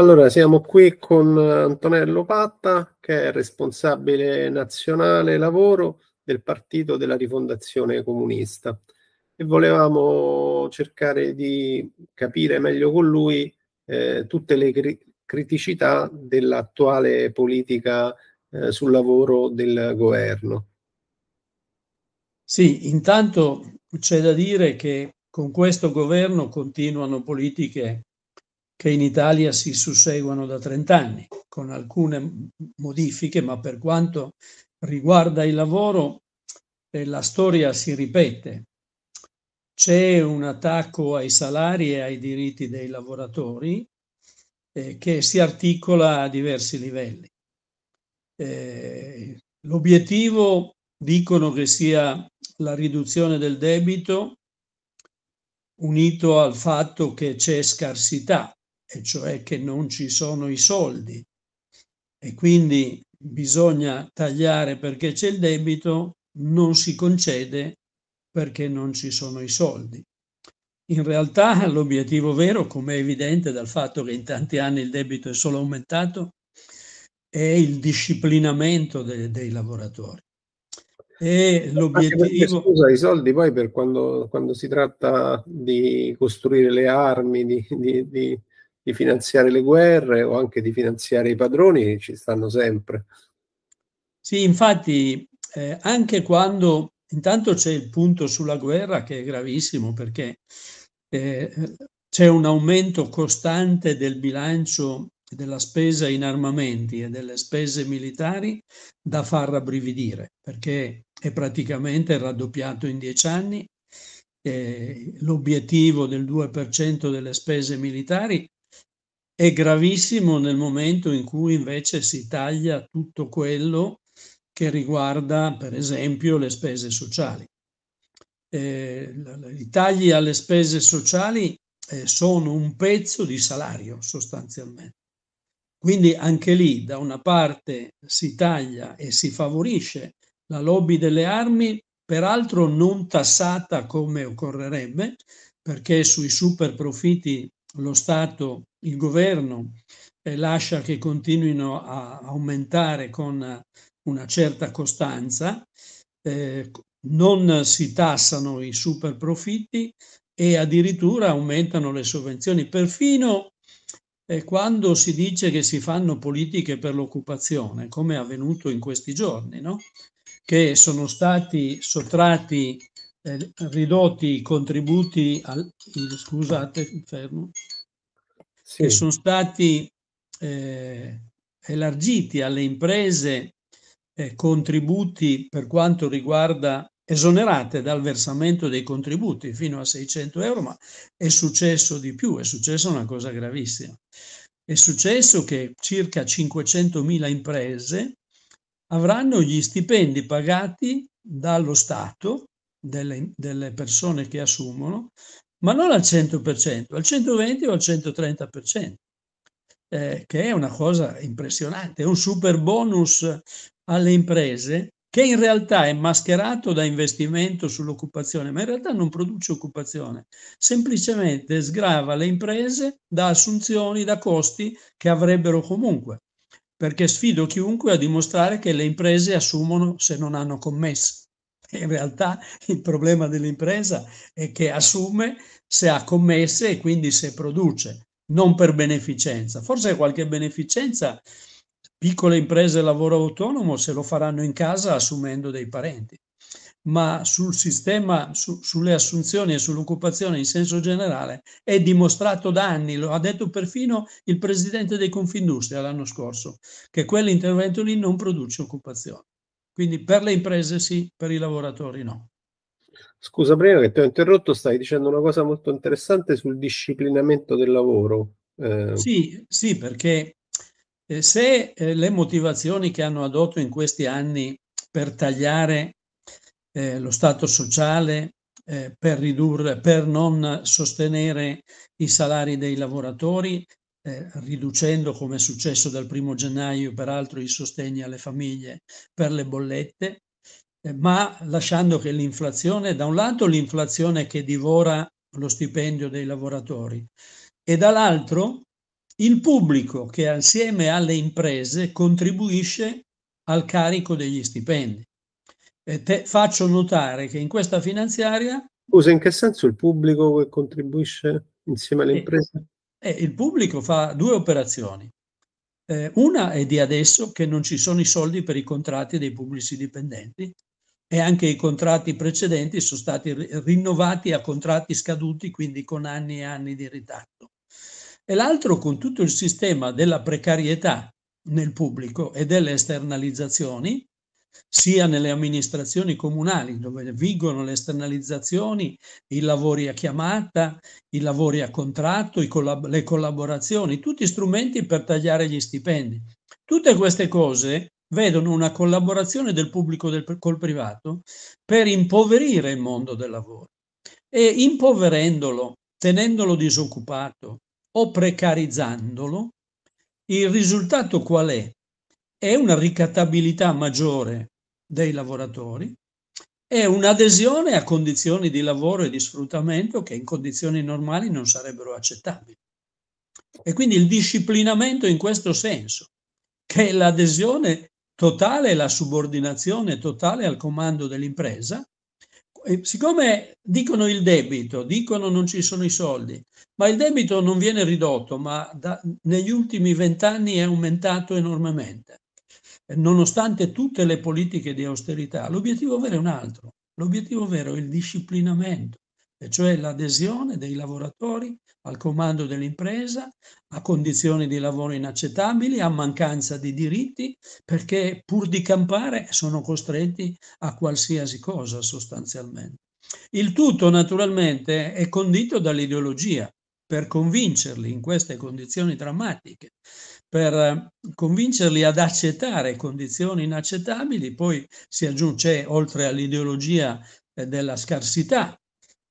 Allora, siamo qui con Antonello Patta, che è responsabile nazionale lavoro del partito della rifondazione comunista e volevamo cercare di capire meglio con lui eh, tutte le cri- criticità dell'attuale politica eh, sul lavoro del governo. Sì, intanto c'è da dire che con questo governo continuano politiche che in Italia si susseguono da 30 anni, con alcune modifiche, ma per quanto riguarda il lavoro eh, la storia si ripete. C'è un attacco ai salari e ai diritti dei lavoratori eh, che si articola a diversi livelli. Eh, l'obiettivo dicono che sia la riduzione del debito unito al fatto che c'è scarsità e cioè che non ci sono i soldi e quindi bisogna tagliare perché c'è il debito, non si concede perché non ci sono i soldi. In realtà l'obiettivo vero, come è evidente dal fatto che in tanti anni il debito è solo aumentato, è il disciplinamento dei, dei lavoratori. E l'obiettivo... Scusa, i soldi poi per quando, quando, si tratta di costruire le armi, di, di, di di finanziare le guerre o anche di finanziare i padroni ci stanno sempre. Sì, infatti, eh, anche quando intanto c'è il punto sulla guerra che è gravissimo perché eh, c'è un aumento costante del bilancio della spesa in armamenti e delle spese militari da far rabbrividire perché è praticamente raddoppiato in dieci anni. Eh, l'obiettivo del 2% delle spese militari è gravissimo nel momento in cui invece si taglia tutto quello che riguarda, per esempio, le spese sociali. Eh, I tagli alle spese sociali eh, sono un pezzo di salario sostanzialmente. Quindi anche lì da una parte si taglia e si favorisce la lobby delle armi, peraltro non tassata come occorrerebbe, perché sui super profitti lo Stato, il governo eh, lascia che continuino a aumentare con eh, una certa costanza, eh, non si tassano i super profitti e addirittura aumentano le sovvenzioni, perfino eh, quando si dice che si fanno politiche per l'occupazione, come è avvenuto in questi giorni, no? che sono stati sottratti eh, ridotti i contributi, al, scusate, fermo, sì. che sono stati eh, elargiti alle imprese eh, contributi per quanto riguarda esonerate dal versamento dei contributi fino a 600 euro, ma è successo di più, è successa una cosa gravissima. È successo che circa 500.000 imprese avranno gli stipendi pagati dallo Stato delle, delle persone che assumono, ma non al 100%, al 120 o al 130%, eh, che è una cosa impressionante, è un super bonus alle imprese che in realtà è mascherato da investimento sull'occupazione, ma in realtà non produce occupazione, semplicemente sgrava le imprese da assunzioni, da costi che avrebbero comunque, perché sfido chiunque a dimostrare che le imprese assumono se non hanno commesso. In realtà il problema dell'impresa è che assume se ha commesse e quindi se produce, non per beneficenza. Forse qualche beneficenza piccole imprese e lavoro autonomo se lo faranno in casa assumendo dei parenti, ma sul sistema, su, sulle assunzioni e sull'occupazione in senso generale è dimostrato da anni, lo ha detto perfino il presidente dei Confindustria l'anno scorso, che quell'intervento lì non produce occupazione. Quindi per le imprese sì, per i lavoratori no. Scusa Breno che ti ho interrotto, stai dicendo una cosa molto interessante sul disciplinamento del lavoro. Eh... Sì, sì, perché eh, se eh, le motivazioni che hanno adotto in questi anni per tagliare eh, lo stato sociale, per ridurre, per non sostenere i salari dei lavoratori eh, riducendo come è successo dal primo gennaio peraltro i sostegni alle famiglie per le bollette, eh, ma lasciando che l'inflazione, da un lato l'inflazione che divora lo stipendio dei lavoratori e dall'altro il pubblico che assieme alle imprese contribuisce al carico degli stipendi. Eh, te, faccio notare che in questa finanziaria... Scusa, in che senso il pubblico contribuisce insieme alle eh, imprese? Eh, il pubblico fa due operazioni. Eh, una è di adesso che non ci sono i soldi per i contratti dei pubblici dipendenti e anche i contratti precedenti sono stati rinnovati a contratti scaduti, quindi con anni e anni di ritardo. E l'altro con tutto il sistema della precarietà nel pubblico e delle esternalizzazioni, sia nelle amministrazioni comunali dove vigono le esternalizzazioni, i lavori a chiamata, i lavori a contratto, collab le collaborazioni, tutti strumenti per tagliare gli stipendi. Tutte queste cose vedono una collaborazione del pubblico del, col privato per impoverire il mondo del lavoro e impoverendolo, tenendolo disoccupato o precarizzandolo, il risultato qual è? è una ricattabilità maggiore dei lavoratori è un'adesione a condizioni di lavoro e di sfruttamento che in condizioni normali non sarebbero accettabili. E quindi il disciplinamento in questo senso, che è l'adesione totale la subordinazione totale al comando dell'impresa, siccome dicono il debito, dicono non ci sono i soldi, ma il debito non viene ridotto, ma da, negli ultimi vent'anni è aumentato enormemente nonostante tutte le politiche di austerità, l'obiettivo vero è un altro, l'obiettivo vero è il disciplinamento, e cioè l'adesione dei lavoratori al comando dell'impresa, a condizioni di lavoro inaccettabili, a mancanza di diritti, perché pur di campare sono costretti a qualsiasi cosa sostanzialmente. Il tutto naturalmente è condito dall'ideologia per convincerli in queste condizioni drammatiche per eh, convincerli ad accettare condizioni inaccettabili, poi si aggiunge, oltre all'ideologia eh, della scarsità,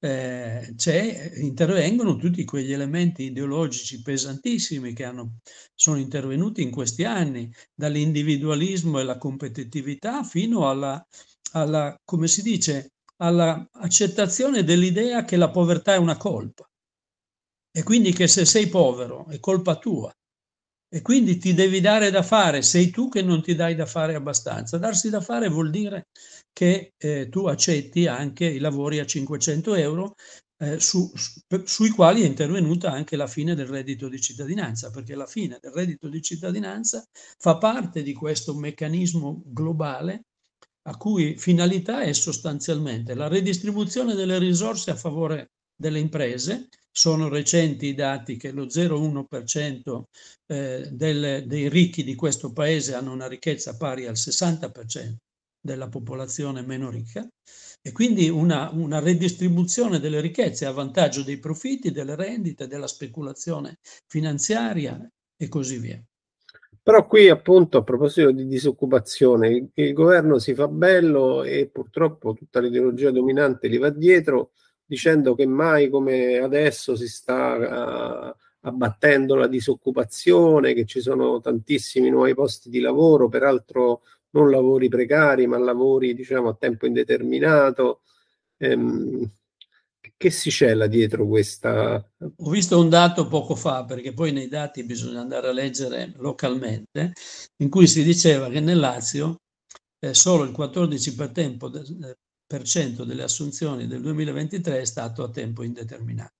eh, eh, intervengono tutti quegli elementi ideologici pesantissimi che hanno, sono intervenuti in questi anni, dall'individualismo e la competitività fino alla, alla come si dice, all'accettazione dell'idea che la povertà è una colpa. E quindi che se sei povero è colpa tua e quindi ti devi dare da fare, sei tu che non ti dai da fare abbastanza. Darsi da fare vuol dire che eh, tu accetti anche i lavori a 500 euro eh, su, su, sui quali è intervenuta anche la fine del reddito di cittadinanza, perché la fine del reddito di cittadinanza fa parte di questo meccanismo globale a cui finalità è sostanzialmente la redistribuzione delle risorse a favore delle imprese sono recenti i dati che lo 0,1% eh, del, dei ricchi di questo paese hanno una ricchezza pari al 60% della popolazione meno ricca e quindi una, una, redistribuzione delle ricchezze a vantaggio dei profitti, delle rendite, della speculazione finanziaria e così via. Però qui appunto a proposito di disoccupazione, il, il governo si fa bello e purtroppo tutta l'ideologia dominante li va dietro dicendo che mai come adesso si sta eh, abbattendo la disoccupazione, che ci sono tantissimi nuovi posti di lavoro, peraltro non lavori precari, ma lavori diciamo a tempo indeterminato. Ehm, che si cela dietro questa? Ho visto un dato poco fa, perché poi nei dati bisogna andare a leggere localmente, in cui si diceva che nel Lazio eh, solo il 14% delle assunzioni del 2023 è stato a tempo indeterminato.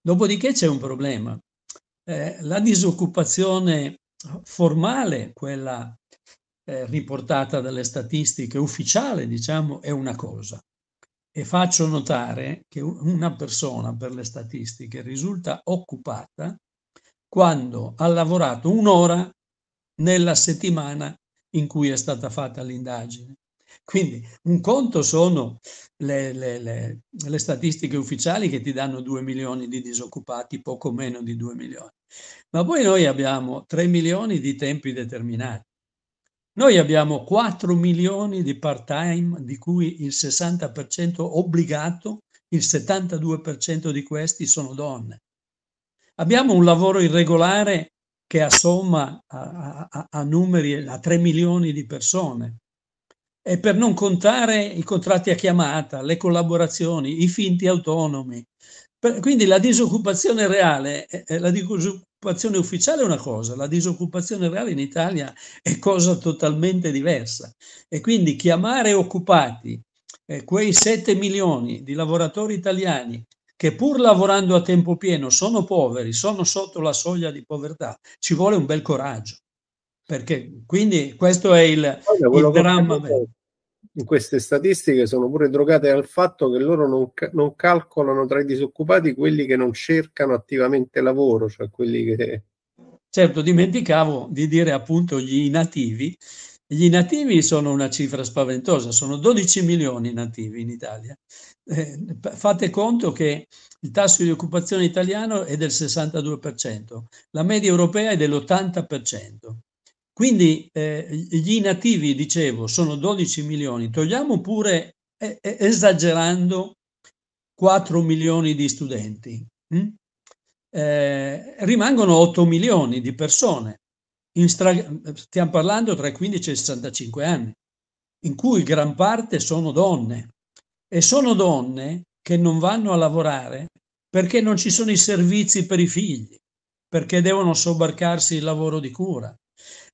Dopodiché c'è un problema. Eh, la disoccupazione formale, quella eh, riportata dalle statistiche ufficiali, diciamo, è una cosa. E faccio notare che una persona per le statistiche risulta occupata quando ha lavorato un'ora nella settimana in cui è stata fatta l'indagine. Quindi un conto sono le, le, le, le, statistiche ufficiali che ti danno 2 milioni di disoccupati, poco meno di 2 milioni. Ma poi noi abbiamo 3 milioni di tempi determinati. Noi abbiamo 4 milioni di part-time, di cui il 60% obbligato, il 72% di questi sono donne. Abbiamo un lavoro irregolare che assomma a, a, a numeri a 3 milioni di persone e per non contare i contratti a chiamata, le collaborazioni, i finti autonomi. Per, quindi la disoccupazione reale, eh, eh, la disoccupazione ufficiale è una cosa, la disoccupazione reale in Italia è cosa totalmente diversa. E quindi chiamare occupati eh, quei 7 milioni di lavoratori italiani che pur lavorando a tempo pieno sono poveri, sono sotto la soglia di povertà, ci vuole un bel coraggio. Perché quindi questo è il, il dramma. Vero in queste statistiche sono pure drogate al fatto che loro non, non, calcolano tra i disoccupati quelli che non cercano attivamente lavoro, cioè quelli che... Certo, dimenticavo di dire appunto gli nativi. Gli inattivi sono una cifra spaventosa, sono 12 milioni nativi in Italia. Eh, fate conto che il tasso di occupazione italiano è del 62%, la media europea è dell'80%. Quindi eh, gli nativi, dicevo, sono 12 milioni, togliamo pure, eh, eh esagerando, 4 milioni di studenti. Mm? Eh, rimangono 8 milioni di persone, stiamo parlando tra i 15 e i 65 anni, in cui gran parte sono donne. E sono donne che non vanno a lavorare perché non ci sono i servizi per i figli, perché devono sobbarcarsi il lavoro di cura,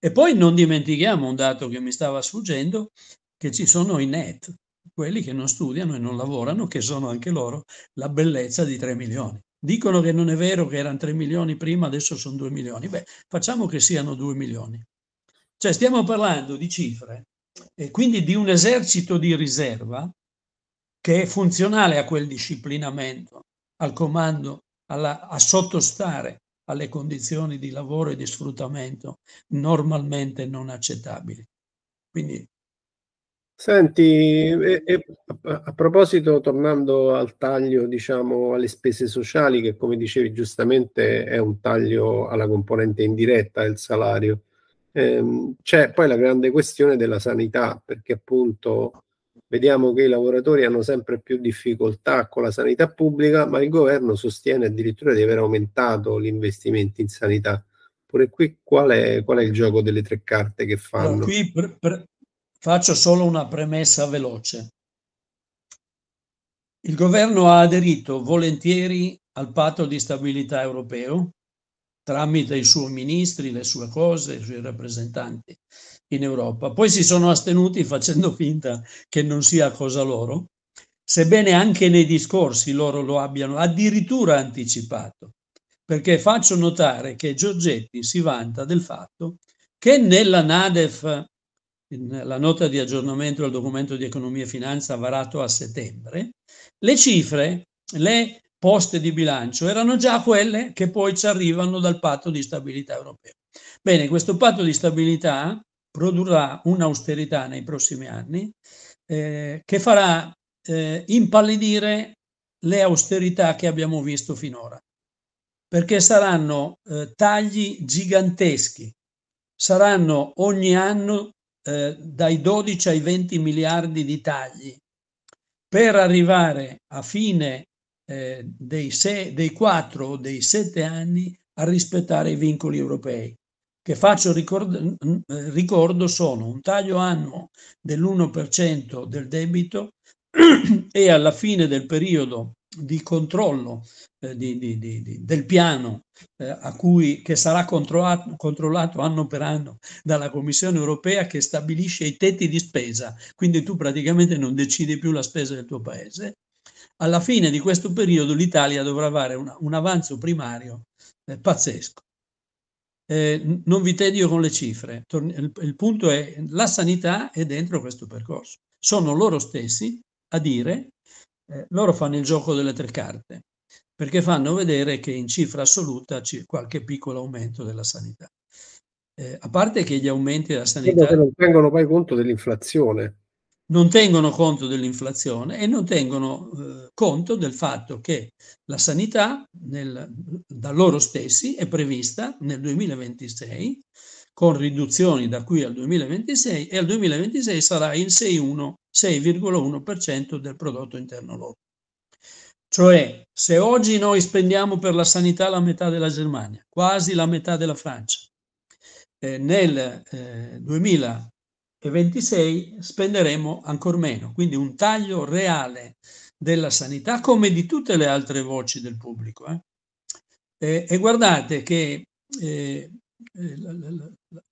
e poi non dimentichiamo un dato che mi stava sfuggendo, che ci sono i net, quelli che non studiano e non lavorano, che sono anche loro la bellezza di 3 milioni. Dicono che non è vero che erano 3 milioni prima, adesso sono 2 milioni. Beh, facciamo che siano 2 milioni. Cioè stiamo parlando di cifre e quindi di un esercito di riserva che è funzionale a quel disciplinamento, al comando, alla, a sottostare alle condizioni di lavoro e di sfruttamento normalmente non accettabili. Quindi... Senti, e, e a proposito, tornando al taglio, diciamo, alle spese sociali, che come dicevi giustamente è un taglio alla componente indiretta del salario, ehm, c'è poi la grande questione della sanità, perché appunto Vediamo che i lavoratori hanno sempre più difficoltà con la sanità pubblica, ma il governo sostiene addirittura di aver aumentato gli investimenti in sanità. Pure qui qual è, qual è il gioco delle tre carte che fanno? No, qui pre- pre- faccio solo una premessa veloce. Il governo ha aderito volentieri al patto di stabilità europeo tramite i suoi ministri, le sue cose, i suoi rappresentanti in Europa. Poi si sono astenuti facendo finta che non sia cosa loro, sebbene anche nei discorsi loro lo abbiano addirittura anticipato, perché faccio notare che Giorgetti si vanta del fatto che nella NADEF, la nota di aggiornamento al documento di economia e finanza varato a settembre, le cifre, le poste di bilancio erano già quelle che poi ci arrivano dal patto di stabilità europeo. Bene, questo patto di stabilità produrrà un'austerità nei prossimi anni eh, che farà eh, impallidire le austerità che abbiamo visto finora, perché saranno eh, tagli giganteschi, saranno ogni anno eh, dai 12 ai 20 miliardi di tagli, per arrivare a fine eh, dei, sei, dei 4 o dei 7 anni a rispettare i vincoli europei che faccio ricordo, ricordo sono un taglio annuo dell'1% del debito e alla fine del periodo di controllo eh, di, di, di, del piano eh, a cui, che sarà controllato, controllato, anno per anno dalla Commissione europea che stabilisce i tetti di spesa, quindi tu praticamente non decidi più la spesa del tuo paese. Alla fine di questo periodo l'Italia dovrà avere un, un avanzo primario eh, pazzesco. Eh, non vi tedio con le cifre, il, il punto è la sanità è dentro questo percorso. Sono loro stessi a dire, eh, loro fanno il gioco delle tre carte, perché fanno vedere che in cifra assoluta c'è qualche piccolo aumento della sanità. Eh, a parte che gli aumenti della sanità... Credo non tengono mai conto dell'inflazione non tengono conto dell'inflazione e non tengono eh, conto del fatto che la sanità nel, da loro stessi è prevista nel 2026 con riduzioni da qui al 2026 e al 2026 sarà il 6,1% del prodotto interno lordo. Cioè, se oggi noi spendiamo per la sanità la metà della Germania, quasi la metà della Francia, eh, nel eh, 2000 26 spenderemo ancora meno, quindi un taglio reale della sanità come di tutte le altre voci del pubblico. Eh? E, e, guardate che eh, la, la, la,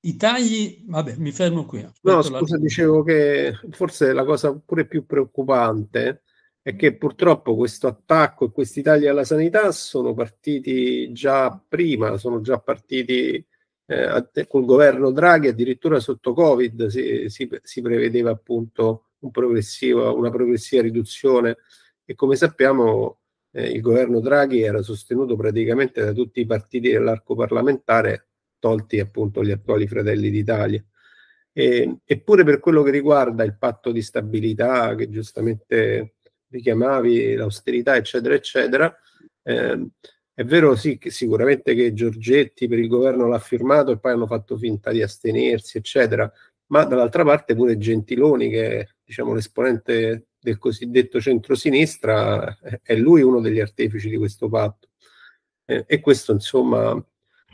i tagli, vabbè mi fermo qui. No scusa, dicevo che forse la cosa pure più preoccupante è che purtroppo questo attacco e questi tagli alla sanità sono partiti già prima, sono già partiti eh, col governo Draghi addirittura sotto Covid si, si, si prevedeva appunto un una progressiva riduzione e come sappiamo eh, il governo Draghi era sostenuto praticamente da tutti i partiti dell'arco parlamentare, tolti appunto gli attuali Fratelli d'Italia. E, eppure per quello che riguarda il patto di stabilità che giustamente richiamavi, l'austerità, eccetera, eccetera, eh, è vero sì che sicuramente che Giorgetti per il governo l'ha firmato e poi hanno fatto finta di astenersi, eccetera, ma dall'altra parte pure Gentiloni, che è diciamo, l'esponente del cosiddetto centrosinistra, è lui uno degli artefici di questo patto. Eh, e questo insomma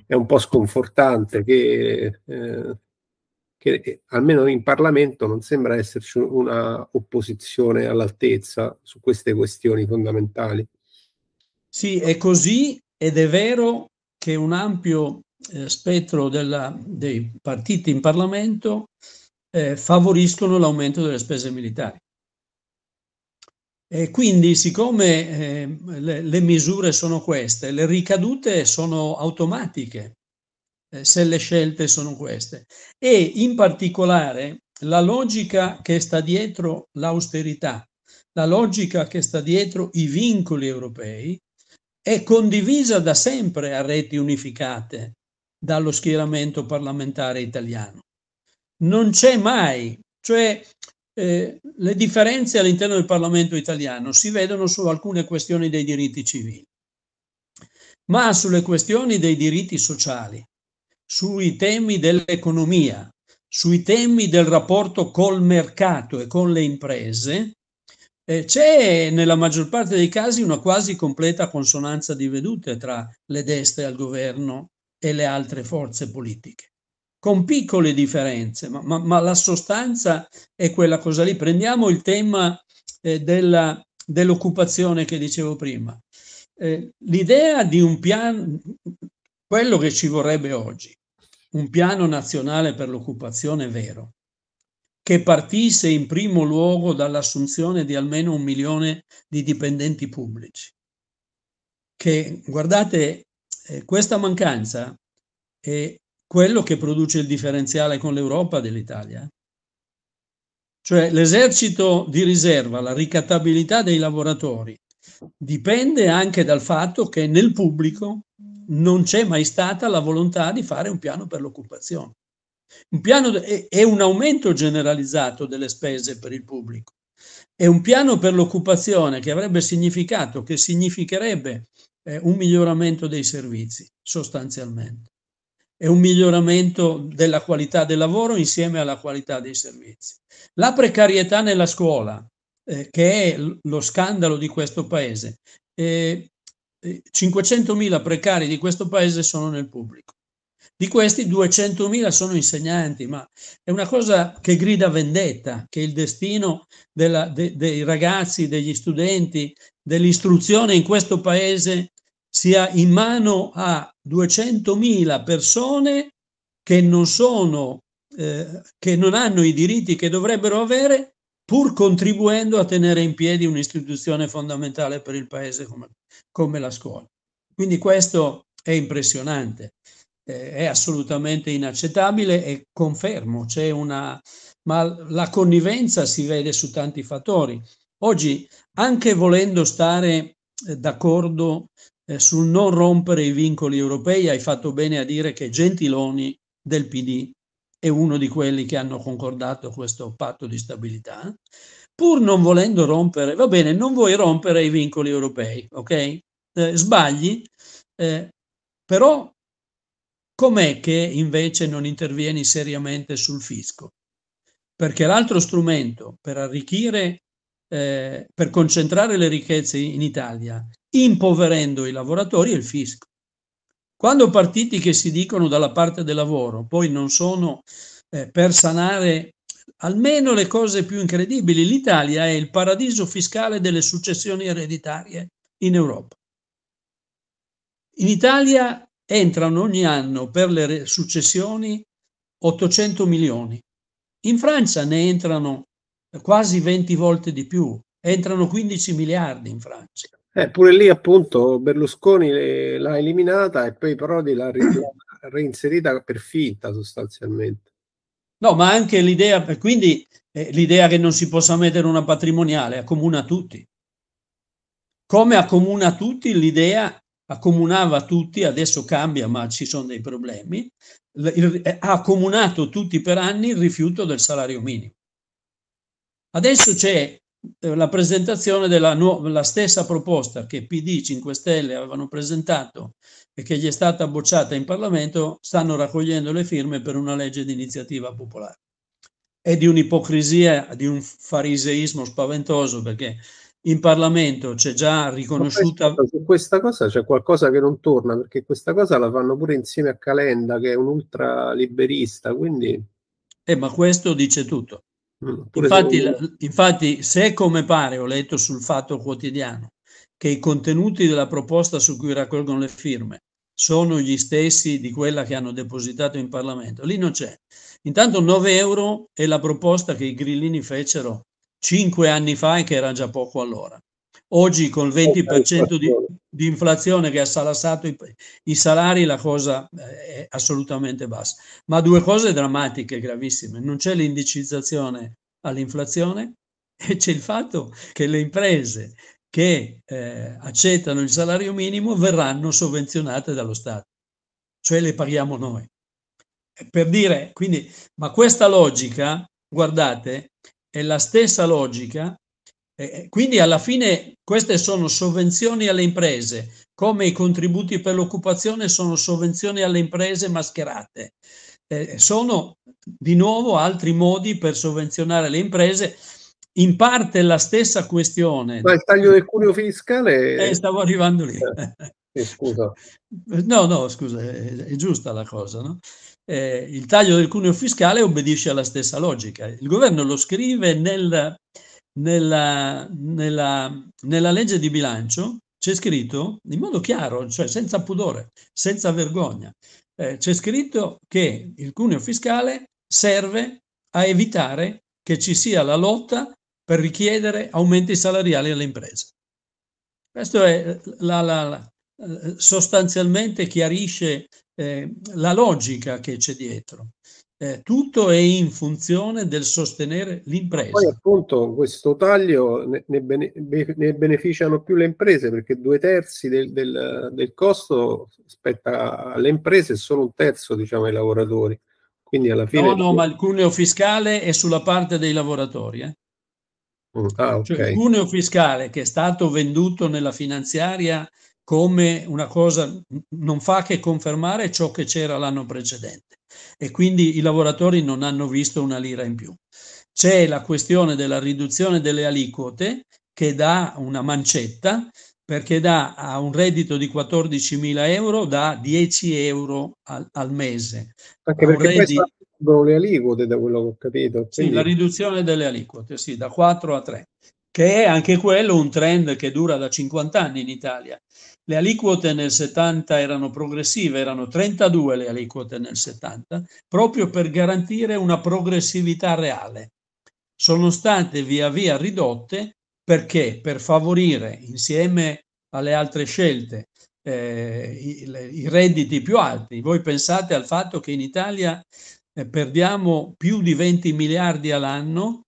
è un po' sconfortante che, eh, che, eh, almeno in Parlamento non sembra esserci una opposizione all'altezza su queste questioni fondamentali. Sì, è così ed è vero che un ampio eh, spettro della, dei partiti in Parlamento eh, favoriscono l'aumento delle spese militari. E quindi, siccome eh, le, le, misure sono queste, le ricadute sono automatiche eh, se le scelte sono queste. E in particolare la logica che sta dietro l'austerità, la logica che sta dietro i vincoli europei, è condivisa da sempre a reti unificate dallo schieramento parlamentare italiano. Non c'è mai, cioè eh, le differenze all'interno del Parlamento italiano si vedono su alcune questioni dei diritti civili, ma sulle questioni dei diritti sociali, sui temi dell'economia, sui temi del rapporto col mercato e con le imprese, eh, c'è nella maggior parte dei casi una quasi completa consonanza di vedute tra le destre al governo e le altre forze politiche, con piccole differenze, ma, ma, ma la sostanza è quella cosa lì. Prendiamo il tema eh, della, dell'occupazione che dicevo prima. Eh, l'idea di un piano, quello che ci vorrebbe oggi, un piano nazionale per l'occupazione vero, che partisse in primo luogo dall'assunzione di almeno un milione di dipendenti pubblici. Che, guardate, eh, questa mancanza è quello che produce il differenziale con l'Europa dell'Italia. Cioè l'esercito di riserva, la ricattabilità dei lavoratori dipende anche dal fatto che nel pubblico non c'è mai stata la volontà di fare un piano per l'occupazione. Un piano è un aumento generalizzato delle spese per il pubblico. È un piano per l'occupazione che avrebbe significato, che significherebbe eh, un miglioramento dei servizi, sostanzialmente. È un miglioramento della qualità del lavoro insieme alla qualità dei servizi. La precarietà nella scuola, eh, che è lo scandalo di questo paese, eh, 500.000 eh, precari di questo paese sono nel pubblico. Di questi 200.000 sono insegnanti, ma è una cosa che grida vendetta, che il destino della, de, dei ragazzi, degli studenti, dell'istruzione in questo paese sia in mano a 200.000 persone che non, sono, eh, che non hanno i diritti che dovrebbero avere pur contribuendo a tenere in piedi un'istituzione fondamentale per il paese come, come la scuola. Quindi questo è impressionante eh, è assolutamente inaccettabile e confermo, c'è una... ma la connivenza si vede su tanti fattori. Oggi, anche volendo stare eh, d'accordo eh, sul non rompere i vincoli europei, hai fatto bene a dire che Gentiloni del PD è uno di quelli che hanno concordato questo patto di stabilità, pur non volendo rompere, va bene, non vuoi rompere i vincoli europei, ok? Eh, sbagli, eh, però Com'è che invece non intervieni seriamente sul fisco? Perché l'altro strumento per arricchire, eh, per concentrare le ricchezze in Italia, impoverendo i lavoratori, è il fisco. Quando partiti che si dicono dalla parte del lavoro poi non sono eh, per sanare almeno le cose più incredibili, l'Italia è il paradiso fiscale delle successioni ereditarie in Europa. In Italia entrano ogni anno per le successioni 800 milioni. In Francia ne entrano quasi 20 volte di più, entrano 15 miliardi in Francia. Eh, lì appunto Berlusconi l'ha eliminata e poi Prodi l'ha reinserita per finta sostanzialmente. No, ma anche l'idea, quindi eh, l'idea che non si possa mettere una patrimoniale accomuna tutti. Come accomuna tutti l'idea accomunava tutti, adesso cambia ma ci sono dei problemi, eh, ha accomunato tutti per anni il rifiuto del salario minimo. Adesso c'è eh, la presentazione della la stessa proposta che PD 5 Stelle avevano presentato e che gli è stata bocciata in Parlamento, stanno raccogliendo le firme per una legge di iniziativa popolare. È di un'ipocrisia, di un fariseismo spaventoso perché in Parlamento c'è già riconosciuta. Su questa cosa c'è qualcosa che non torna, perché questa cosa la fanno pure insieme a Calenda, che è un ultraliberista, quindi... Eh, ma questo dice tutto. Mm, infatti, la, infatti, se come pare, ho letto sul Fatto Quotidiano, che i contenuti della proposta su cui raccolgono le firme sono gli stessi di quella che hanno depositato in Parlamento, lì non c'è. Intanto 9 euro è la proposta che i grillini fecero cinque anni fa e che era già poco allora. Oggi con il 20% di, di, inflazione che ha salassato i, i salari la cosa eh, è assolutamente bassa. Ma due cose drammatiche, gravissime. Non c'è l'indicizzazione all'inflazione e c'è il fatto che le imprese che eh, accettano il salario minimo verranno sovvenzionate dallo Stato, cioè le paghiamo noi. Per dire, quindi, ma questa logica, guardate, è la stessa logica. Eh, quindi alla fine queste sono sovvenzioni alle imprese, come i contributi per l'occupazione sono sovvenzioni alle imprese mascherate. Eh, sono di nuovo altri modi per sovvenzionare le imprese. In parte la stessa questione. Ma il taglio del cuneo fiscale. Eh, stavo arrivando lì. Eh, scusa. No, no, scusa, è, è giusta la cosa. No? eh, il taglio del cuneo fiscale obbedisce alla stessa logica. Il governo lo scrive nel, nella, nella, nella, legge di bilancio, c'è scritto in modo chiaro, cioè senza pudore, senza vergogna, eh, c'è scritto che il cuneo fiscale serve a evitare che ci sia la lotta per richiedere aumenti salariali alle imprese. Questo è la, la, la eh, sostanzialmente chiarisce eh, la logica che c'è dietro. Eh, tutto è in funzione del sostenere l'impresa. Poi appunto questo taglio ne, ne, beneficiano più le imprese perché due terzi del, del, del, costo spetta alle imprese e solo un terzo diciamo ai lavoratori. Quindi alla fine... No, no, ma il cuneo fiscale è sulla parte dei lavoratori. Eh? Mm, ah, okay. cioè, il cuneo fiscale che è stato venduto nella finanziaria come una cosa non fa che confermare ciò che c'era l'anno precedente e quindi i lavoratori non hanno visto una lira in più. C'è la questione della riduzione delle aliquote che dà una mancetta perché dà a un reddito di 14.000 euro da 10 euro al, al mese. Anche perché reddito... le aliquote da quello che ho capito. Quindi... Sì, la riduzione delle aliquote, sì, da 4 a 3 che è anche quello un trend che dura da 50 anni in Italia le aliquote nel 70 erano progressive, erano 32 le aliquote nel 70, proprio per garantire una progressività reale. Sono state via via ridotte perché per favorire insieme alle altre scelte eh, i, i, redditi più alti. Voi pensate al fatto che in Italia eh, perdiamo più di 20 miliardi all'anno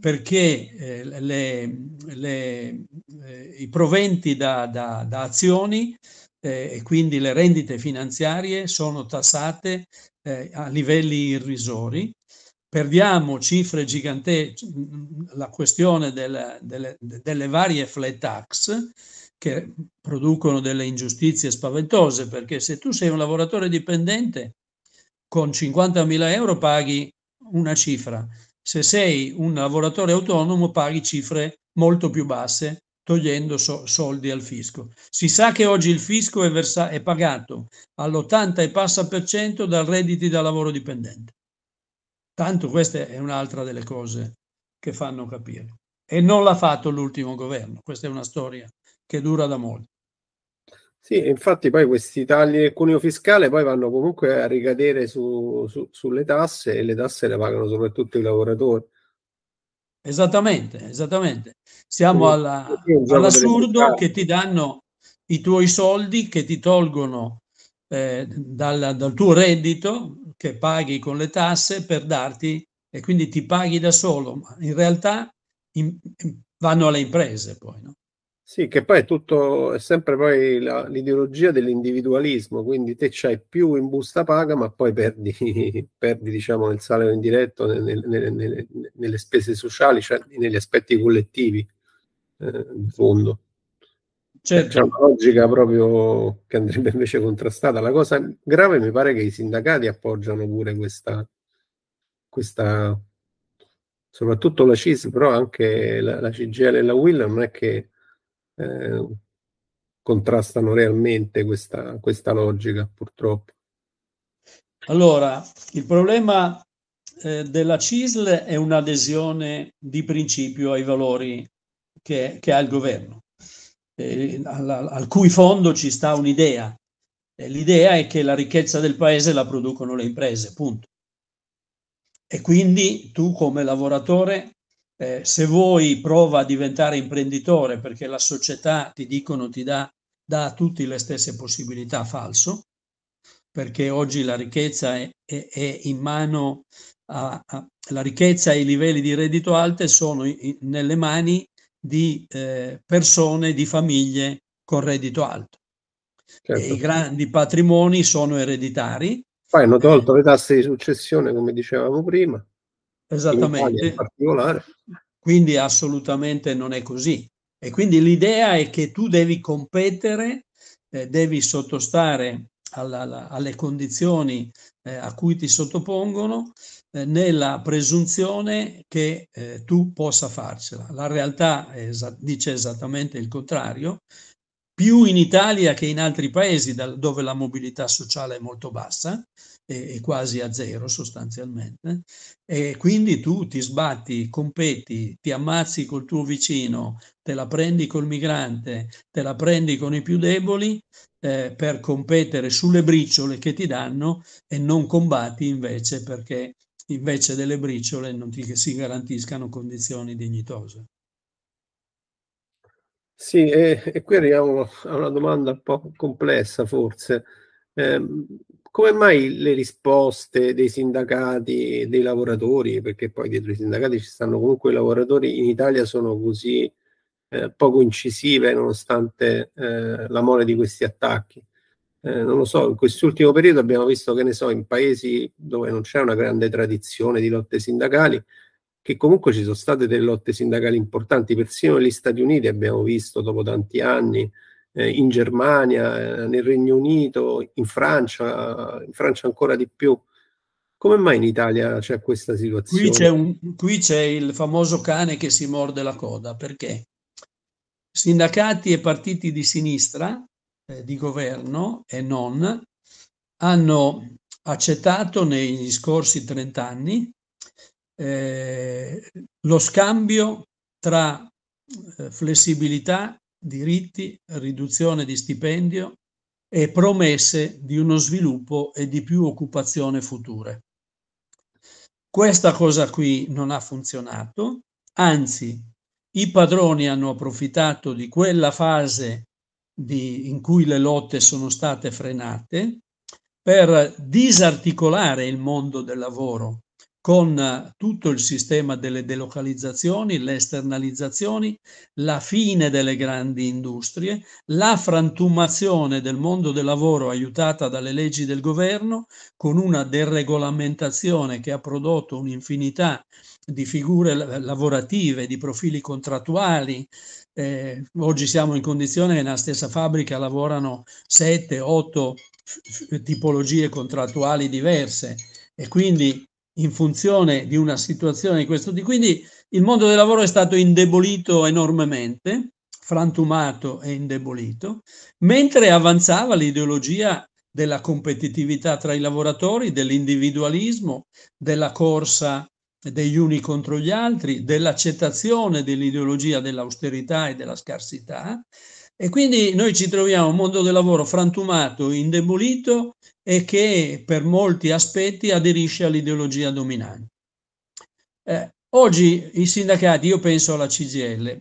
perché eh, le, le, eh, i proventi da, da, da azioni eh, e quindi le rendite finanziarie sono tassate eh, a livelli irrisori. Perdiamo cifre gigantesche, la questione della, delle, delle varie flat tax che producono delle ingiustizie spaventose, perché se tu sei un lavoratore dipendente con 50.000 euro paghi una cifra, se sei un lavoratore autonomo paghi cifre molto più basse togliendo so soldi al fisco. Si sa che oggi il fisco è, è pagato all'80 e passa per cento dal redditi da lavoro dipendente. Tanto questa è un'altra delle cose che fanno capire. E non l'ha fatto l'ultimo governo, questa è una storia che dura da molto. Sì, infatti poi questi tagli del cuneo fiscale poi vanno comunque a ricadere su, su, sulle tasse e le tasse le pagano soprattutto i lavoratori. Esattamente, esattamente. Siamo alla, all'assurdo che ti danno i tuoi soldi, che ti tolgono eh, dal, dal, tuo reddito, che paghi con le tasse per darti e quindi ti paghi da solo, ma in realtà in, vanno alle imprese poi. No? Sì, che poi è tutto, è sempre poi la, l'ideologia dell'individualismo, quindi te c'hai più in busta paga, ma poi perdi, perdi diciamo, nel salario indiretto, nel, nel, nel, nelle spese sociali, cioè negli aspetti collettivi, eh, in fondo. Cioè, certo. C'è una logica proprio che andrebbe invece contrastata. La cosa grave mi pare che i sindacati appoggiano pure questa, questa soprattutto la CIS, però anche la, la CGL e la WILL non è che eh, contrastano realmente questa, questa logica, purtroppo. Allora, il problema eh, della CISL è un'adesione di principio ai valori che, che ha il governo, eh, al, al, cui fondo ci sta un'idea. Eh, l'idea è che la ricchezza del paese la producono le imprese, punto. E quindi tu come lavoratore eh, se vuoi prova a diventare imprenditore perché la società ti dicono ti dà, dà tutti le stesse possibilità, falso, perché oggi la ricchezza è, è, è in mano, a, a, la ricchezza e i livelli di reddito alte sono in, nelle mani di eh, persone, di famiglie con reddito alto. Certo. I grandi patrimoni sono ereditari. Poi hanno eh, tolto le tasse di successione, come dicevamo prima. Esattamente. Quindi assolutamente non è così. E quindi l'idea è che tu devi competere, eh, devi sottostare alla, alla, alle condizioni eh, a cui ti sottopongono eh, nella presunzione che eh, tu possa farcela. La realtà es- dice esattamente il contrario, più in Italia che in altri paesi dal- dove la mobilità sociale è molto bassa, è quasi a zero sostanzialmente e quindi tu ti sbatti, competi, ti ammazzi col tuo vicino, te la prendi col migrante, te la prendi con i più deboli eh, per competere sulle briciole che ti danno e non combatti invece perché invece delle briciole non ti si garantiscano condizioni dignitose. Sì, e, e qui arriviamo a una domanda un po' complessa forse. Eh, come mai le risposte dei sindacati, dei lavoratori, perché poi dietro i sindacati ci stanno comunque i lavoratori in Italia sono così eh, poco incisive nonostante eh, mole di questi attacchi? Eh, non lo so, in quest'ultimo periodo abbiamo visto che ne so, in paesi dove non c'è una grande tradizione di lotte sindacali, che comunque ci sono state delle lotte sindacali importanti, persino negli Stati Uniti abbiamo visto dopo tanti anni eh, in Germania, eh, nel Regno Unito, in Francia, in Francia ancora di più. Come mai in Italia c'è questa situazione? Qui c'è, un, qui c'è il famoso cane che si morde la coda, perché sindacati e partiti di sinistra, eh, di governo e non, hanno accettato negli scorsi 30 anni eh, lo scambio tra eh, flessibilità diritti, riduzione di stipendio e promesse di uno sviluppo e di più occupazione future. Questa cosa qui non ha funzionato, anzi i padroni hanno approfittato di quella fase di, in cui le lotte sono state frenate per disarticolare il mondo del lavoro con eh, tutto il sistema delle delocalizzazioni, le esternalizzazioni, la fine delle grandi industrie, la frantumazione del mondo del lavoro aiutata dalle leggi del governo, con una deregolamentazione che ha prodotto un'infinità di figure lavorative, di profili contrattuali. Eh, oggi siamo in condizione che nella stessa fabbrica lavorano 7, 8 tipologie contrattuali diverse e quindi in funzione di una situazione di questo tipo. Quindi il mondo del lavoro è stato indebolito enormemente, frantumato e indebolito, mentre avanzava l'ideologia della competitività tra i lavoratori, dell'individualismo, della corsa degli uni contro gli altri, dell'accettazione dell'ideologia dell'austerità e della scarsità e quindi noi ci troviamo un mondo del lavoro frantumato, indebolito e che per molti aspetti aderisce all'ideologia dominante. Eh, oggi i sindacati, io penso alla CGL,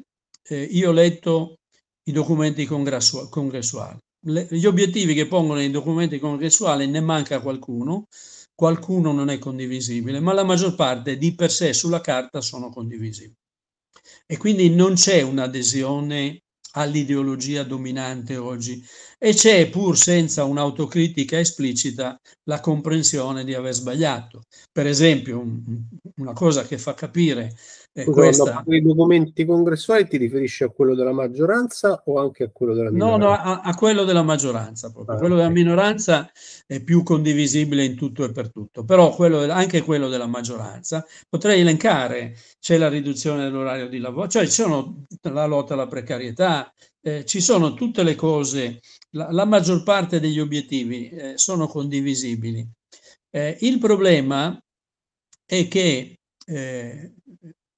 eh, io ho letto i documenti congressuali. Le, gli obiettivi che pongono i documenti congressuali ne manca qualcuno, qualcuno non è condivisibile, ma la maggior parte di per sé sulla carta sono condivisibili. E quindi non c'è un'adesione all'ideologia dominante oggi e c'è pur senza un'autocritica esplicita la comprensione di aver sbagliato. Per esempio, un, una cosa che fa capire eh, Scusa, questa... no, i documenti congressuali ti riferisci a quello della maggioranza o anche a quello della minoranza? No, no, a, a quello della maggioranza proprio. Ah, quello okay. della minoranza è più condivisibile in tutto e per tutto, però quello, anche quello della maggioranza potrei elencare, c'è la riduzione dell'orario di lavoro, cioè ci sono la lotta alla precarietà, eh, ci sono tutte le cose, la, la maggior parte degli obiettivi eh, sono condivisibili. Eh, il problema è che eh,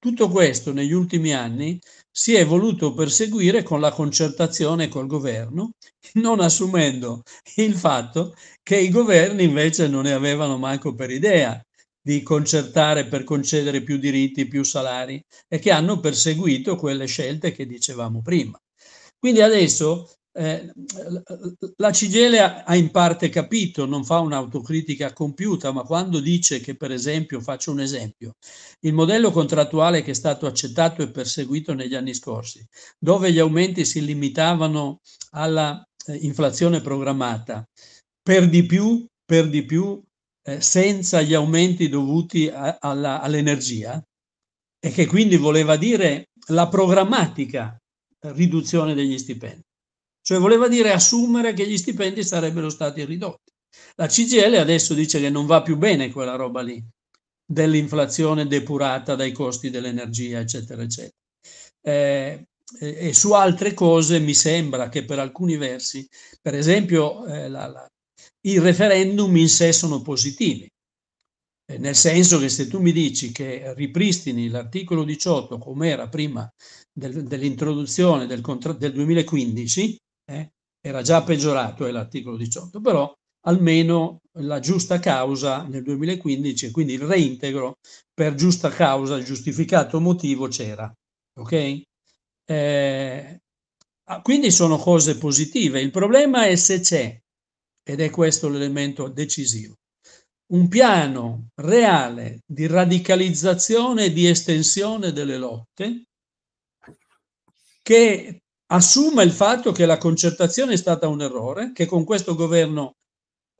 tutto questo negli ultimi anni si è voluto perseguire con la concertazione col governo, non assumendo il fatto che i governi invece non ne avevano manco per idea di concertare per concedere più diritti, più salari e che hanno perseguito quelle scelte che dicevamo prima. Quindi adesso eh, la Cigele ha in parte capito, non fa un'autocritica compiuta, ma quando dice che, per esempio, faccio un esempio, il modello contrattuale che è stato accettato e perseguito negli anni scorsi, dove gli aumenti si limitavano alla eh, inflazione programmata, per di più, per di più eh, senza gli aumenti dovuti all'energia, e che quindi voleva dire la programmatica riduzione degli stipendi. Cioè voleva dire assumere che gli stipendi sarebbero stati ridotti. La CGL adesso dice che non va più bene quella roba lì, dell'inflazione depurata dai costi dell'energia, eccetera, eccetera. Eh, e su altre cose mi sembra che per alcuni versi, per esempio, eh, la, la, i referendum in sé sono positivi, eh, nel senso che se tu mi dici che ripristini l'articolo 18 come era prima del, dell'introduzione del, del 2015, eh? era già peggiorato, è l'articolo 18, però almeno la giusta causa nel 2015, quindi il reintegro per giusta causa, giustificato motivo c'era. Ok? Eh, ah, quindi sono cose positive. Il problema è se c'è, ed è questo l'elemento decisivo, un piano reale di radicalizzazione e di estensione delle lotte che assuma il fatto che la concertazione è stata un errore, che con questo governo,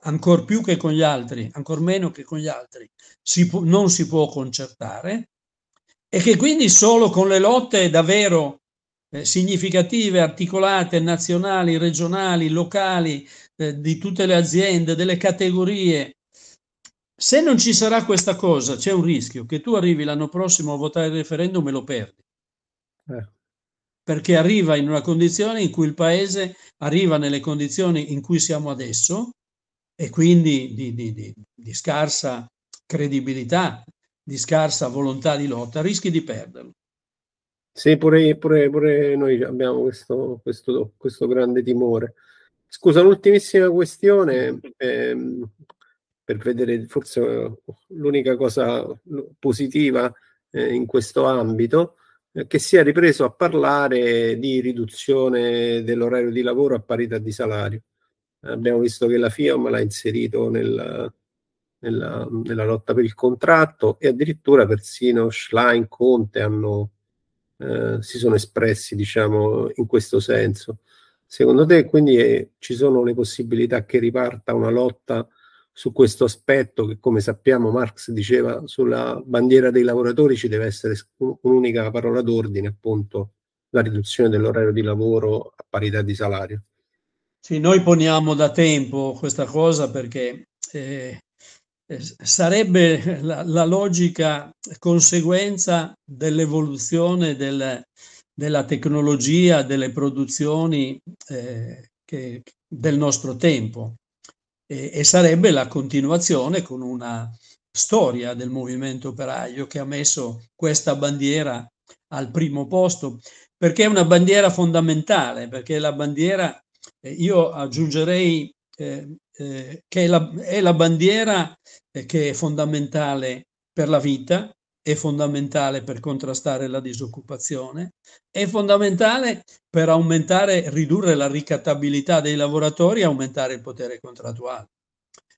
ancor più che con gli altri, ancor meno che con gli altri, si può, non si può concertare e che quindi solo con le lotte davvero eh, significative, articolate, nazionali, regionali, locali, eh, di tutte le aziende, delle categorie, se non ci sarà questa cosa, c'è un rischio che tu arrivi l'anno prossimo a votare il referendum e lo perdi. Eh perché arriva in una condizione in cui il paese arriva nelle condizioni in cui siamo adesso e quindi di, di, di, di scarsa credibilità, di scarsa volontà di lotta, rischi di perderlo. Sì, pure, pure, pure noi abbiamo questo, questo, questo, grande timore. Scusa, un'ultimissima questione, ehm, per vedere forse l'unica cosa positiva eh, in questo ambito. Eh, che si è ripreso a parlare di riduzione dell'orario di lavoro a parità di salario. Abbiamo visto che la FIOM l'ha inserito nella, nella, nella lotta per il contratto e addirittura persino Schlein, Conte hanno, eh, si sono espressi diciamo, in questo senso. Secondo te quindi eh, ci sono le possibilità che riparta una lotta su questo aspetto che come sappiamo Marx diceva sulla bandiera dei lavoratori ci deve essere un'unica parola d'ordine appunto la riduzione dell'orario di lavoro a parità di salario. Sì, noi poniamo da tempo questa cosa perché eh, eh sarebbe la, la, logica conseguenza dell'evoluzione del, della tecnologia, delle produzioni eh, che, del nostro tempo e, e sarebbe la continuazione con una storia del movimento operaio che ha messo questa bandiera al primo posto, perché è una bandiera fondamentale, perché la bandiera, eh, io aggiungerei eh, eh, che è la, è la bandiera eh, che è fondamentale per la vita, è fondamentale per contrastare la disoccupazione, è fondamentale per aumentare, ridurre la ricattabilità dei lavoratori e aumentare il potere contrattuale.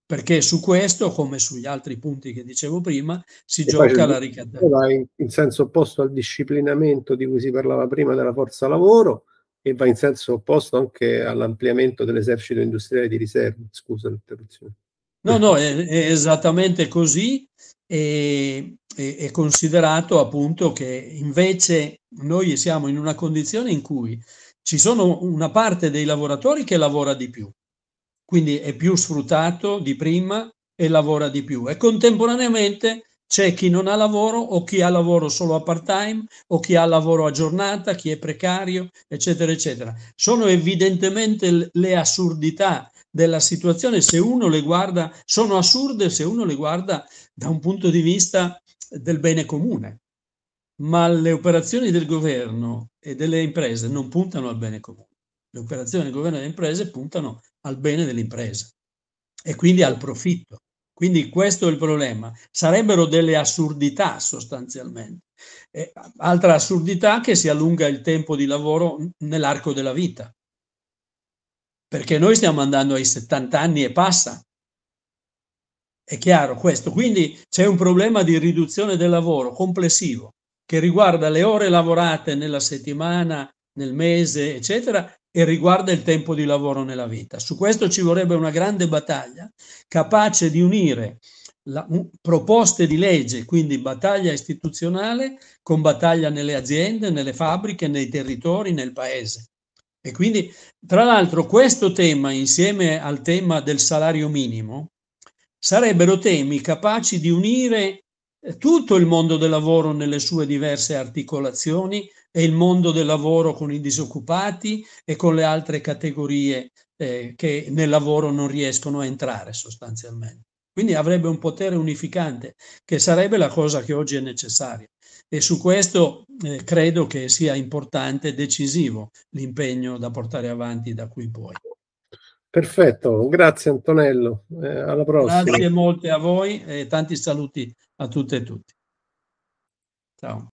Perché su questo, come sugli altri punti che dicevo prima, si e gioca la ricattabilità. Va in, in, senso opposto al disciplinamento di cui si parlava prima della forza lavoro e va in senso opposto anche all'ampliamento dell'esercito industriale di riserva. Scusa l'interruzione. No, no, è, è esattamente così e, e, e considerato appunto che invece noi siamo in una condizione in cui ci sono una parte dei lavoratori che lavora di più, quindi è più sfruttato di prima e lavora di più e contemporaneamente c'è chi non ha lavoro o chi ha lavoro solo a part time o chi ha lavoro a giornata, chi è precario, eccetera, eccetera. Sono evidentemente le assurdità della situazione se uno le guarda, sono assurde se uno le guarda da un punto di vista del bene comune, ma le operazioni del governo e delle imprese non puntano al bene comune. Le operazioni del governo e delle imprese puntano al bene dell'impresa e quindi al profitto. Quindi questo è il problema. Sarebbero delle assurdità sostanzialmente. E altra assurdità che si allunga il tempo di lavoro nell'arco della vita perché noi stiamo andando ai 70 anni e passa. È chiaro questo. Quindi c'è un problema di riduzione del lavoro complessivo che riguarda le ore lavorate nella settimana, nel mese, eccetera, e riguarda il tempo di lavoro nella vita. Su questo ci vorrebbe una grande battaglia capace di unire la, un, proposte di legge, quindi battaglia istituzionale, con battaglia nelle aziende, nelle fabbriche, nei territori, nel paese. E quindi, tra l'altro, questo tema insieme al tema del salario minimo sarebbero temi capaci di unire eh, tutto il mondo del lavoro nelle sue diverse articolazioni e il mondo del lavoro con i disoccupati e con le altre categorie eh, che nel lavoro non riescono a entrare sostanzialmente. Quindi avrebbe un potere unificante che sarebbe la cosa che oggi è necessaria. E su questo eh, credo che sia importante e decisivo l'impegno da portare avanti da qui poi. Perfetto, grazie Antonello, eh, alla prossima. Grazie molte a voi e tanti saluti a tutte e tutti. Ciao.